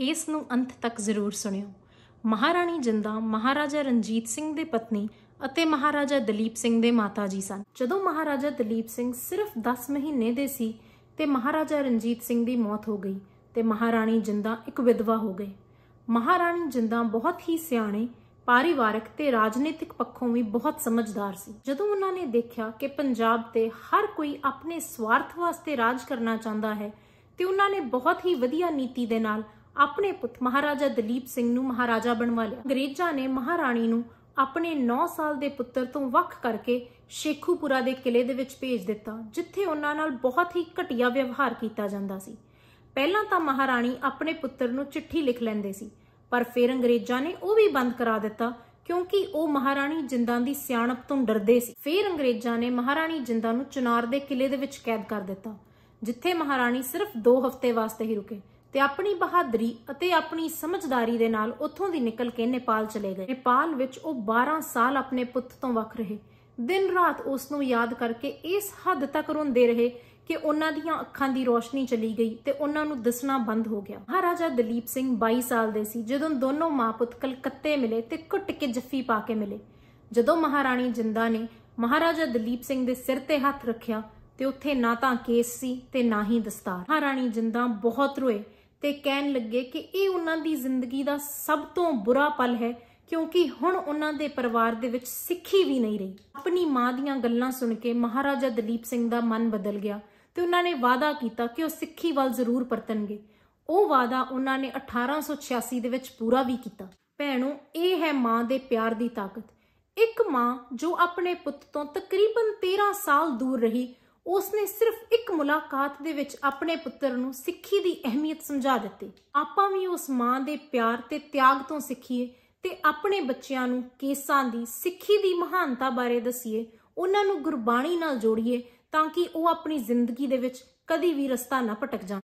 ਇਸ ਨੂੰ ਅੰਤ ਤੱਕ ਜ਼ਰੂਰ ਸੁਣਿਓ ਮਹਾਰਾਣੀ ਜਿੰਦਾ ਮਹਾਰਾਜਾ ਰਣਜੀਤ ਸਿੰਘ ਦੇ ਪਤਨੀ ਅਤੇ ਮਹਾਰਾਜਾ ਦਲੀਪ ਸਿੰਘ ਦੇ ਮਾਤਾ ਜੀ ਸਨ ਜਦੋਂ ਮਹਾਰਾਜਾ ਦਲੀਪ ਸਿੰਘ ਸਿਰਫ 10 ਮਹੀਨੇ ਦੇ ਸੀ ਤੇ ਮਹਾਰਾਜਾ ਰਣਜੀਤ ਸਿੰਘ ਦੀ ਮੌਤ ਹੋ ਗਈ ਤੇ ਮਹਾਰਾਣੀ ਜਿੰਦਾ ਇੱਕ ਵਿਧਵਾ ਹੋ ਗਈ ਮਹਾਰਾਣੀ ਜਿੰਦਾ ਬਹੁਤ ਹੀ ਸਿਆਣੇ ਪਰਿਵਾਰਕ ਤੇ ਰਾਜਨੀਤਿਕ ਪੱਖੋਂ ਵੀ ਬਹੁਤ ਸਮਝਦਾਰ ਸੀ ਜਦੋਂ ਉਹਨਾਂ ਨੇ ਦੇਖਿਆ ਕਿ ਪੰਜਾਬ ਤੇ ਹਰ ਕੋਈ ਆਪਣੇ ਸਵਾਰਥ ਵਾਸਤੇ ਰਾਜ ਕਰਨਾ ਚਾਹੁੰਦਾ ਹੈ ਤੇ ਉਹਨਾਂ ਨੇ ਬਹੁਤ ਹੀ ਵਧੀਆ ਨੀਤੀ ਦੇ ਨਾਲ ਆਪਣੇ ਪੁੱਤ ਮਹਾਰਾਜਾ ਦਲੀਪ ਸਿੰਘ ਨੂੰ ਮਹਾਰਾਜਾ ਬਣਵਾ ਲਿਆ ਅੰਗਰੇਜ਼ਾਂ ਨੇ ਮਹਾਰਾਣੀ ਨੂੰ ਆਪਣੇ 9 ਸਾਲ ਦੇ ਪੁੱਤਰ ਤੋਂ ਵੱਖ ਕਰਕੇ ਸ਼ੇਖੂਪੁਰਾ ਦੇ ਕਿਲੇ ਦੇ ਵਿੱਚ ਭੇਜ ਦਿੱਤਾ ਜਿੱਥੇ ਉਹਨਾਂ ਨਾਲ ਬਹੁਤ ਹੀ ਘਟੀਆ ਵਿਵਹਾਰ ਕੀਤਾ ਜਾਂਦਾ ਸੀ ਪਹਿਲਾਂ ਤਾਂ ਮਹਾਰਾਣੀ ਆਪਣੇ ਪੁੱਤਰ ਨੂੰ ਚਿੱਠੀ ਲਿਖ ਲੈਂਦੇ ਸੀ ਪਰ ਫਿਰ ਅੰਗਰੇਜ਼ਾਂ ਨੇ ਉਹ ਵੀ ਬੰਦ ਕਰਾ ਦਿੱਤਾ ਕਿਉਂਕਿ ਉਹ ਮਹਾਰਾਣੀ ਜਿੰਦਾਂ ਦੀ ਸਿਆਣਪ ਤੋਂ ਡਰਦੇ ਸੀ ਫਿਰ ਅੰਗਰੇਜ਼ਾਂ ਨੇ ਮਹਾਰਾਣੀ ਜਿੰਦਾਂ ਨੂੰ ਚਨਾਰ ਦੇ ਕਿਲੇ ਦੇ ਵਿੱਚ ਕੈਦ ਕਰ ਦਿੱਤਾ ਜਿੱਥੇ ਮਹਾਰਾਣੀ ਸਿਰਫ 2 ਹਫ਼ਤੇ ਵਾਸਤੇ ਹੀ ਰੁਕੇ ਤੇ ਆਪਣੀ ਬਹਾਦਰੀ ਅਤੇ ਆਪਣੀ ਸਮਝਦਾਰੀ ਦੇ ਨਾਲ ਉੱਥੋਂ ਦੀ ਨਿਕਲ ਕੇ ਨੇਪਾਲ ਚਲੇ ਗਏ ਨੇਪਾਲ ਵਿੱਚ ਉਹ 12 ਸਾਲ ਆਪਣੇ ਪੁੱਤ ਤੋਂ ਵੱਖ ਰਹੇ ਦਿਨ ਰਾਤ ਉਸ ਨੂੰ ਯਾਦ ਕਰਕੇ ਇਸ ਹੱਦ ਤੱਕ ਰੋਂਦੇ ਰਹੇ ਕਿ ਉਹਨਾਂ ਦੀਆਂ ਅੱਖਾਂ ਦੀ ਰੋਸ਼ਨੀ ਚਲੀ ਗਈ ਤੇ ਉਹਨਾਂ ਨੂੰ ਦਿਸਣਾ ਬੰਦ ਹੋ ਗਿਆ ਮਹਾਰਾਜਾ ਦਲੀਪ ਸਿੰਘ 22 ਸਾਲ ਦੇ ਸੀ ਜਦੋਂ ਦੋਨੋਂ ਮਾਂ ਪੁੱਤ ਕਲਕੱਤੇ ਮਿਲੇ ਤੇ ਕੁੱਟ ਕੇ ਜੱਫੀ ਪਾ ਕੇ ਮਿਲੇ ਜਦੋਂ ਮਹਾਰਾਣੀ ਜਿੰਦਾ ਨੇ ਮਹਾਰਾਜਾ ਦਲੀਪ ਸਿੰਘ ਦੇ ਸਿਰ ਤੇ ਹੱਥ ਰੱਖਿਆ ਤੇ ਉੱਥੇ ਨਾ ਤਾਂ ਕੇਸ ਸੀ ਤੇ ਨਾ ਹੀ ਦਸਤਾਰ ਮਹਾਰਾਣੀ ਜਿੰਦਾ ਬਹੁਤ ਰੋਏ ਤੇ ਕਹਿਣ ਲੱਗੇ ਕਿ ਇਹ ਉਹਨਾਂ ਦੀ ਜ਼ਿੰਦਗੀ ਦਾ ਸਭ ਤੋਂ ਬੁਰਾ ਪਲ ਹੈ ਕਿਉਂਕਿ ਹੁਣ ਉਹਨਾਂ ਦੇ ਪਰਿਵਾਰ ਦੇ ਵਿੱਚ ਸਿੱਖੀ ਵੀ ਨਹੀਂ ਰਹੀ ਆਪਣੀ ਮਾਂ ਦੀਆਂ ਗੱਲਾਂ ਸੁਣ ਕੇ ਮਹਾਰਾਜਾ ਦਲੀਪ ਸਿੰਘ ਦਾ ਮਨ ਬਦਲ ਗਿਆ ਤੇ ਉਹਨਾਂ ਨੇ ਵਾਅਦਾ ਕੀਤਾ ਕਿ ਉਹ ਸਿੱਖੀ ਵੱਲ ਜ਼ਰੂਰ ਪਰਤਣਗੇ ਉਹ ਵਾਅਦਾ ਉਹਨਾਂ ਨੇ 1886 ਦੇ ਵਿੱਚ ਪੂਰਾ ਵੀ ਕੀਤਾ ਭੈਣੋ ਇਹ ਹੈ ਮਾਂ ਦੇ ਪਿਆਰ ਦੀ ਤਾਕਤ ਇੱਕ ਮਾਂ ਜੋ ਆਪਣੇ ਪੁੱਤ ਤੋਂ ਤਕਰੀਬਨ 13 ਸਾਲ ਦੂਰ ਰਹੀ ਉਸ ਨੇ ਸਿਰਫ ਇੱਕ ਮੁਲਾਕਾਤ ਦੇ ਵਿੱਚ ਆਪਣੇ ਪੁੱਤਰ ਨੂੰ ਸਿੱਖੀ ਦੀ ਅਹਿਮੀਅਤ ਸਮਝਾ ਦਿੱਤੀ ਆਪਾਂ ਵੀ ਉਸ ਮਾਂ ਦੇ ਪਿਆਰ ਤੇ ਤਿਆਗ ਤੋਂ ਸਿੱਖੀਏ ਤੇ ਆਪਣੇ ਬੱਚਿਆਂ ਨੂੰ ਕੇਸਾਂ ਦੀ ਸਿੱਖੀ ਦੀ ਮਹਾਨਤਾ ਬਾਰੇ ਦਸੀਏ ਉਹਨਾਂ ਨੂੰ ਗੁਰਬਾਣੀ ਨਾਲ ਜੋੜੀਏ ਤਾਂ ਕਿ ਉਹ ਆਪਣੀ ਜ਼ਿੰਦਗੀ ਦੇ ਵਿੱਚ ਕਦੀ ਵੀ ਰਸਤਾ ਨਾ ਭਟਕ ਜਾਣ